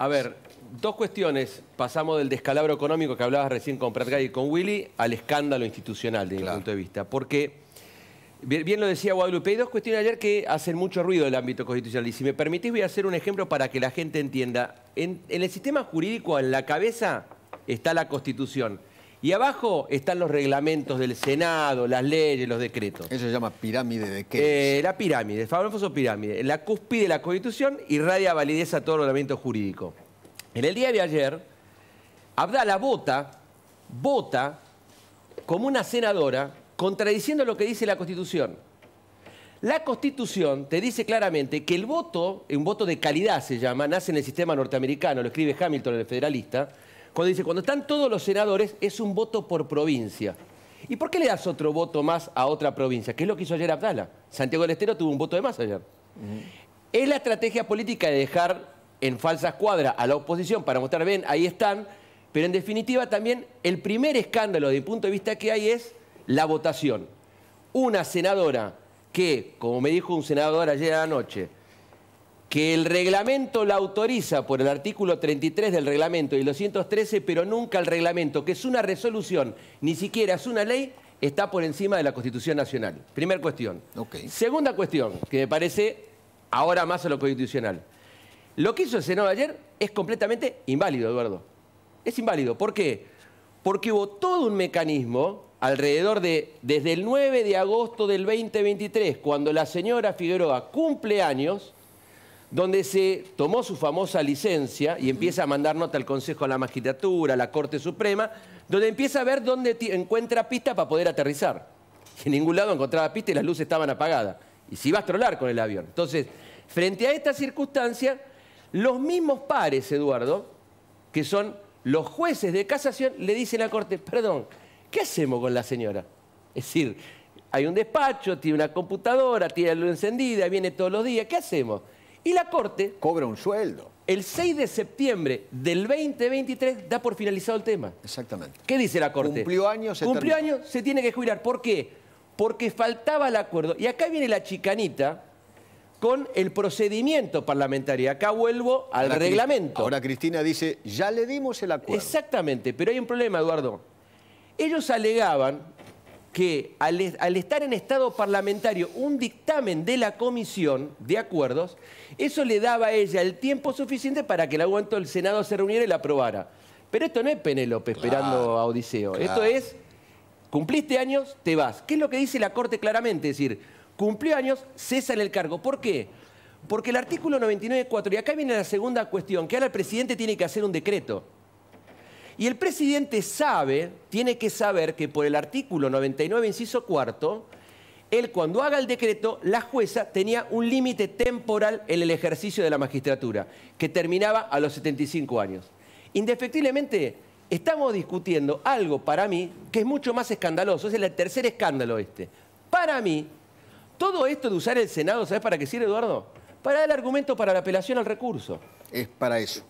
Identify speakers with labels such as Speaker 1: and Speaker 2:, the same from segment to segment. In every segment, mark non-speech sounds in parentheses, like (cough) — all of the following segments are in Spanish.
Speaker 1: A ver, dos cuestiones. Pasamos del descalabro económico que hablabas recién con Prat y con Willy al escándalo institucional, desde mi punto de vista. Porque, bien lo decía Guadalupe, hay dos cuestiones ayer que hacen mucho ruido en el ámbito constitucional. Y si me permitís, voy a hacer un ejemplo para que la gente entienda. En, en el sistema jurídico, en la cabeza, está la Constitución. Y abajo están los reglamentos del Senado, las leyes, los decretos. Eso se llama pirámide de qué? Eh, la pirámide, el famoso pirámide. la cúspide de la Constitución irradia validez a todo ordenamiento jurídico. En el día de ayer, Abdala vota, vota como una senadora contradiciendo lo que dice la Constitución. La Constitución te dice claramente que el voto, un voto de calidad se llama, nace en el sistema norteamericano, lo escribe Hamilton, el federalista, cuando dice, cuando están todos los senadores, es un voto por provincia. ¿Y por qué le das otro voto más a otra provincia? Que es lo que hizo ayer Abdala. Santiago del Estero tuvo un voto de más ayer. Es la estrategia política de dejar en falsas cuadras a la oposición para mostrar, ven, ahí están, pero en definitiva también el primer escándalo de punto de vista que hay es la votación. Una senadora que, como me dijo un senador ayer anoche, que el reglamento la autoriza por el artículo 33 del reglamento y los 213, pero nunca el reglamento, que es una resolución, ni siquiera es una ley, está por encima de la Constitución Nacional. Primera cuestión. Segunda cuestión, que me parece ahora más a lo constitucional. Lo que hizo el Senado ayer es completamente inválido, Eduardo. Es inválido. ¿Por qué? Porque hubo todo un mecanismo alrededor de, desde el 9 de agosto del 2023, cuando la señora Figueroa cumple años, donde se tomó su famosa licencia y empieza a mandar nota al Consejo de la Magistratura, a la Corte Suprema, donde empieza a ver dónde encuentra pista para poder aterrizar. en ningún lado encontraba pista y las luces estaban apagadas. Y se iba a astrolar con el avión. Entonces, frente a esta circunstancia, los mismos pares, Eduardo, que son los jueces de casación, le dicen a la Corte, perdón, ¿qué hacemos con la señora? Es decir, hay un despacho, tiene una computadora, tiene la luz encendida, viene todos los días, ¿qué hacemos? Y la Corte... Cobra un sueldo. El 6 de septiembre del 2023 da por finalizado el tema. Exactamente. ¿Qué dice la Corte? Cumplió años, se Cumplió se tiene que jubilar. ¿Por qué? Porque faltaba el acuerdo. Y acá viene la chicanita con el procedimiento parlamentario. Acá vuelvo al reglamento. Ahora Cristina dice, ya le dimos el acuerdo. Exactamente, pero hay un problema, Eduardo. Ellos alegaban, que al, estar en estado parlamentario un dictamen de la comisión de acuerdos, eso le daba a ella el tiempo suficiente para que el aguanto del Senado se reuniera y la aprobara. Pero esto no es Penélope esperando a Odiseo. Esto es, cumpliste años, te vas. ¿Qué es lo que dice la Corte claramente? Es decir, cumplió años, cesa en el cargo. ¿Por qué? Porque el artículo 99.4, y acá viene la segunda cuestión, que ahora el presidente tiene que hacer un decreto. Y el presidente sabe, tiene que saber que por el artículo 99, inciso cuarto, él cuando haga el decreto, la jueza tenía un límite temporal en el ejercicio de la magistratura, que terminaba a los 75 años. Indefectiblemente, estamos discutiendo algo para mí que es mucho más escandaloso, es el tercer escándalo este. Para mí, todo esto de usar el Senado, ¿sabes para qué sirve, Eduardo? Para el argumento para la apelación al recurso. Es para eso.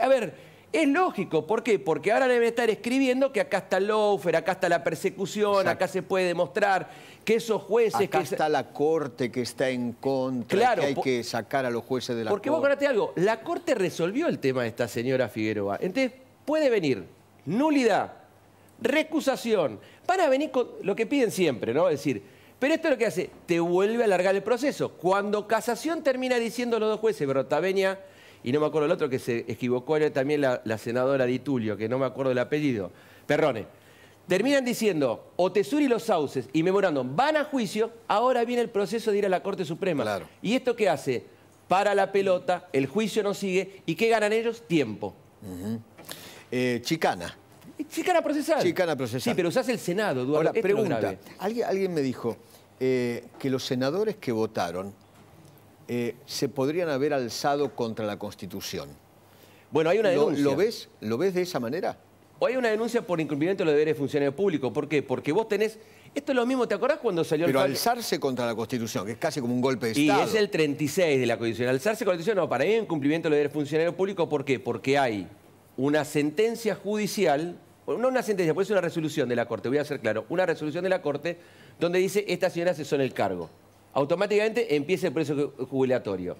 Speaker 1: a ver, es lógico, ¿por qué? Porque ahora debe estar escribiendo que acá está el loafer, acá está la persecución, acá se puede demostrar que esos jueces... Acá está
Speaker 2: la corte que está en contra, claro, que hay que sacar a los jueces de la corte. Porque vos algo,
Speaker 1: la corte resolvió el tema de esta señora Figueroa. Entonces, puede venir nulidad, recusación, van a venir con lo que piden siempre, ¿no? Es decir, pero esto es lo que hace, te vuelve a alargar el proceso. Cuando casación termina diciendo los dos jueces, Brotaveña y no me acuerdo el otro que se equivocó, era también la, senadora Di Tulio, que no me acuerdo el apellido, Perrone. Terminan diciendo, Otesuri y los sauces y memorándum van a juicio, ahora viene el proceso de ir a la Corte Suprema. ¿Y esto qué hace? Para la pelota, el juicio no sigue, ¿y
Speaker 2: qué ganan ellos? Tiempo. Eh, chicana. Chicana procesal. Chicana procesal. Sí, pero usás el Senado, Eduardo. Ahora, pregunta, alguien, me dijo eh, que los senadores que votaron eh, se podrían haber alzado contra la Constitución. Bueno, hay una denuncia. ¿Lo, ves, ¿Lo ves de esa manera?
Speaker 1: O hay una denuncia por incumplimiento de los deberes de funcionarios públicos. ¿Por qué? Porque vos tenés... Esto es lo mismo, ¿te acordás cuando salió el... Pero
Speaker 2: alzarse contra la Constitución, que es casi como un golpe de Estado. Y es
Speaker 1: el 36 de la Constitución. Alzarse contra la Constitución, no, para mí es incumplimiento de los deberes de funcionarios públicos. ¿Por qué? Porque hay una sentencia judicial, no una sentencia, pues es una resolución de la Corte, voy a ser claro, una resolución de la Corte donde dice, estas señoras se son el cargo automáticamente empieza el precio jubilatorio.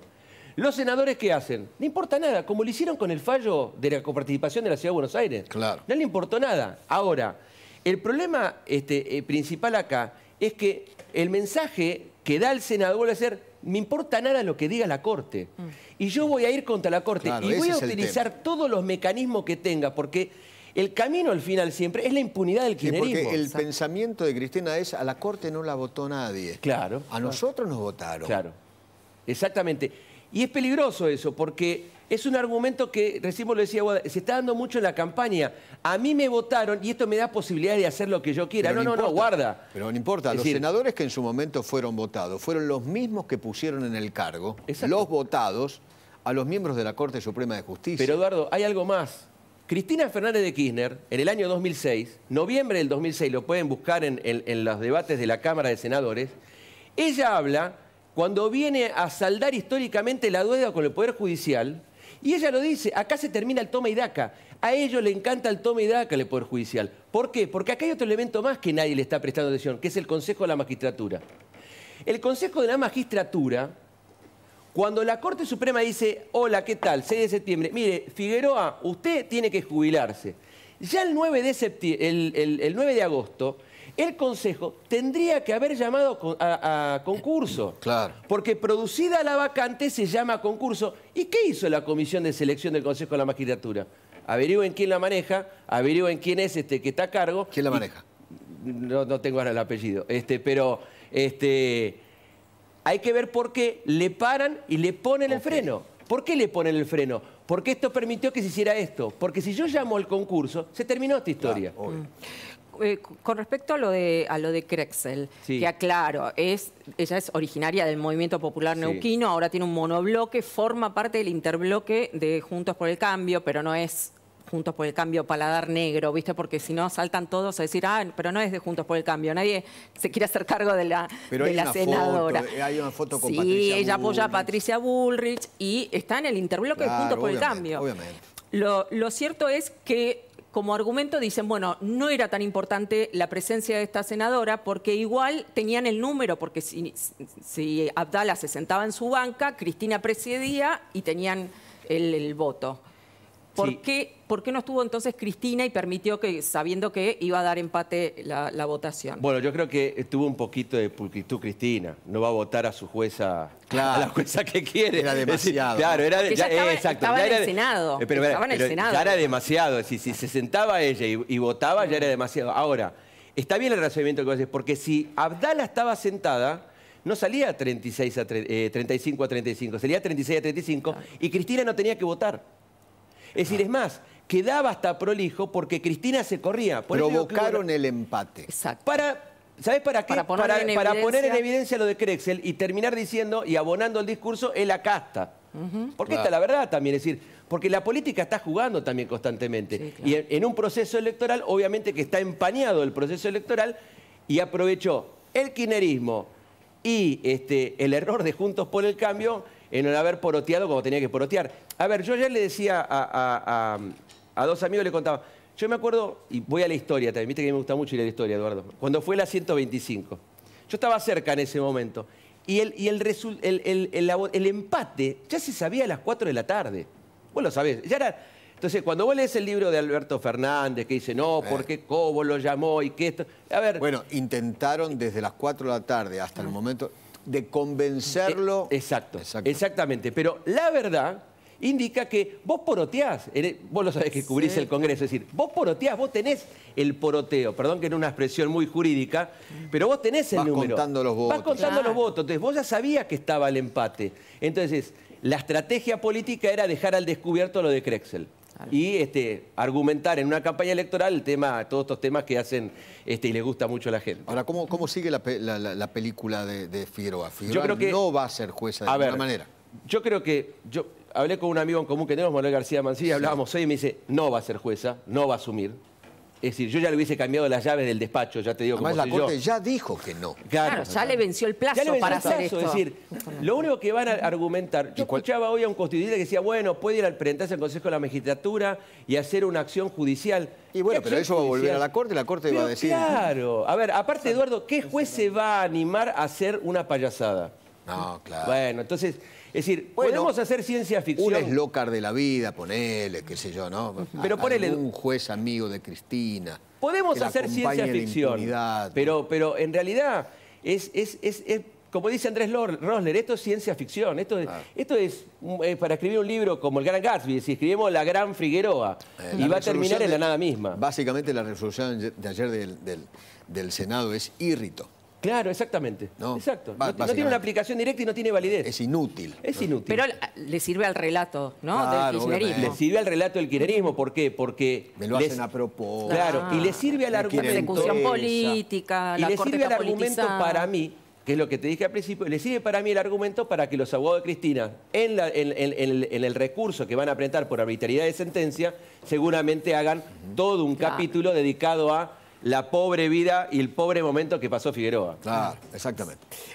Speaker 1: Los senadores, ¿qué hacen? No importa nada, como lo hicieron con el fallo de la coparticipación de la Ciudad de Buenos Aires. Claro. No le importó nada. Ahora, el problema este, eh, principal acá es que el mensaje que da el senador vuelve a ser, me importa nada lo que diga la Corte. Mm. Y yo voy a ir contra la Corte y voy a utilizar todos los mecanismos que tenga, porque el camino al final siempre es la impunidad del kirchnerismo. porque el
Speaker 2: pensamiento de Cristina es, a la Corte no la votó nadie. Claro. A nosotros nos votaron. Claro, exactamente. Y es peligroso eso, porque es un
Speaker 1: argumento que, recibo lo decía se está dando mucho en la campaña. A mí me votaron y esto me da posibilidad de hacer lo que yo quiera. no, no, no, guarda. Pero no importa, los
Speaker 2: senadores que en su momento fueron votados fueron los mismos que pusieron en el cargo, los votados, a los miembros de la Corte Suprema de Justicia. Pero
Speaker 1: Eduardo, hay algo más. Cristina Fernández de Kirchner, en el año 2006, noviembre del 2006, lo pueden buscar en, los debates de la Cámara de Senadores, ella habla cuando viene a saldar históricamente la deuda con el Poder Judicial, y ella lo dice, acá se termina el toma y daca. A ellos le encanta el toma y daca el Poder Judicial. ¿Por qué? Porque acá hay otro elemento más que nadie le está prestando atención, que es el Consejo de la Magistratura. El Consejo de la Magistratura cuando la Corte Suprema dice, hola, ¿qué tal? 6 de septiembre, mire, Figueroa, usted tiene que jubilarse. Ya el 9 de, agosto, el Consejo tendría que haber llamado a, concurso. (clears throat) Claro. Porque producida la vacante se llama concurso. ¿Y qué hizo la Comisión de Selección del Consejo de la Magistratura? Averigüen quién la maneja, averigüen quién es este que está a cargo. ¿Quién la maneja? no, no, tengo ahora el apellido. Este, pero este, hay que ver por qué le paran y le ponen el freno. ¿Por qué le ponen el freno? Porque esto permitió que se hiciera esto. Porque si yo llamo al concurso, se terminó esta historia. Mm.
Speaker 2: Eh, con respecto a lo de a lo de Crexel, que aclaro, es, ella es originaria del movimiento popular neuquino, ahora tiene un monobloque, forma parte del interbloque de
Speaker 1: Juntos por el Cambio, pero no es Juntos por el Cambio paladar negro, ¿viste? Porque si no saltan todos a decir, ah, pero no es de Juntos por el Cambio, nadie se quiere hacer cargo de la, senadora. Foto, eh, hay una foto con sí, ella apoya a Patricia Bullrich y está en el interbloque de Juntos por el Cambio. Obviamente. Lo, cierto es que como argumento dicen, bueno, no era tan importante la presencia de esta senadora porque igual tenían el número, porque si,
Speaker 2: si Abdala se sentaba en su banca, Cristina presidía y tenían el voto. ¿Por, qué, no estuvo entonces Cristina y permitió que, sabiendo que iba a dar empate la, votación?
Speaker 1: Bueno, yo creo que estuvo un poquito de pulcritud Cristina. No va a votar a su jueza, a la jueza que quiere. Era demasiado. claro, era estaba, en el Senado. estaba en el Senado. era demasiado. Si, si se sentaba ella y, votaba, ya era demasiado. Ahora, está bien el razonamiento que haces, porque si Abdala estaba sentada no salía 36 a, 35 eh, a 35, salía 36 a 35 y Cristina no tenía que votar. Es decir, es más, quedaba hasta prolijo porque Cristina se corría. Provocaron
Speaker 2: el empate. Exacto. Para,
Speaker 1: ¿Sabes para qué? Para poner, en evidencia lo de Crexel y terminar diciendo y abonando el discurso, es la casta. Porque está esta es la verdad también, es decir, porque la política está jugando también constantemente. Y en, un proceso electoral, obviamente que está empañado el proceso electoral, y aprovechó el kinerismo y este, el error de Juntos por el Cambio en el haber poroteado como tenía que porotear. A ver, yo ya le decía a, dos amigos, le contaba, yo me acuerdo, y voy a la historia también, viste que me gusta mucho ir a la historia, Eduardo, cuando fue la 125. Yo estaba cerca en ese momento y el, empate ya se sabía a las 4 de la tarde. Vos lo sabés, ya Entonces, cuando vos lees el libro de Alberto Fernández, que dice, no, eh. ¿por qué Cobo lo
Speaker 2: llamó y qué esto... A ver... Bueno, intentaron desde las 4 de la tarde hasta el momento de convencerlo. E, exacto, exactamente. Pero la verdad indica que
Speaker 1: vos poroteás, e, vos lo sabés que cubrís el Congreso, es decir, vos poroteás, vos tenés el poroteo, perdón que es una expresión muy jurídica, pero vos tenés el número. Vas contando los votos. Vas contando los votos, entonces vos ya sabías que estaba el empate. Entonces, la estrategia política era dejar al descubierto lo de Crexel. Y este, argumentar en una campaña electoral el tema, todos estos temas que hacen
Speaker 2: este, y le gusta mucho a la gente. Ahora, ¿cómo, sigue la, película de, de, Figueroa? Figueroa no va a ser jueza de a ninguna manera.
Speaker 1: Yo creo que. Yo hablé con un amigo en común que tenemos, Manuel García Mancilla, hablábamos hoy y me dice: no va a ser jueza, no va a asumir. Es decir, yo ya le hubiese cambiado las llaves del despacho, ya te digo Además, la Corte
Speaker 2: ya dijo que no. Claro, ya le venció el plazo para hacer eso Es decir,
Speaker 1: lo único que van a argumentar... Yo escuchaba hoy a un constituyente que decía, bueno, puede ir al presentarse al Consejo de la Magistratura y hacer una acción judicial. Y bueno, pero eso va a volver a la Corte,
Speaker 2: la Corte va a decir... Claro.
Speaker 1: A ver, aparte, Eduardo, ¿qué juez se va a animar a hacer una payasada?
Speaker 2: No, claro. Bueno, entonces, es decir, podemos hacer ciencia ficción. Un locar de la vida, ponele, qué sé yo, ¿no? Pero ponele. Un juez amigo de Cristina. Podemos hacer ciencia ficción.
Speaker 1: Pero, pero en realidad es, como dice Andrés Rosler, esto es ciencia ficción, esto es, esto es, mm, eh, para escribir un libro como el Gran Gatsby, si
Speaker 2: escribimos La Gran Figueroa,
Speaker 1: eh, y va a terminar en la
Speaker 2: nada misma. Básicamente la resolución de ayer del, del Senado es irrito. Claro, exactamente. No, Exacto. No, tiene una
Speaker 1: aplicación directa y no tiene validez. Es inútil. Es inútil. Pero le sirve al relato, ¿no? del kirchnerismo. Le sirve al relato del kirchnerismo. ¿Por qué? Porque... Me lo hacen a propósito. Claro. y le sirve al argumento... Persecución política,
Speaker 2: y le sirve al argumento para
Speaker 1: mí que es lo que te dije al principio, le sirve para mí el argumento para que los abogados de Cristina, en, el recurso que van a presentar por arbitrariedad de sentencia, seguramente hagan todo un capítulo dedicado a la pobre vida y el pobre momento que pasó Figueroa. Claro,
Speaker 2: exactamente.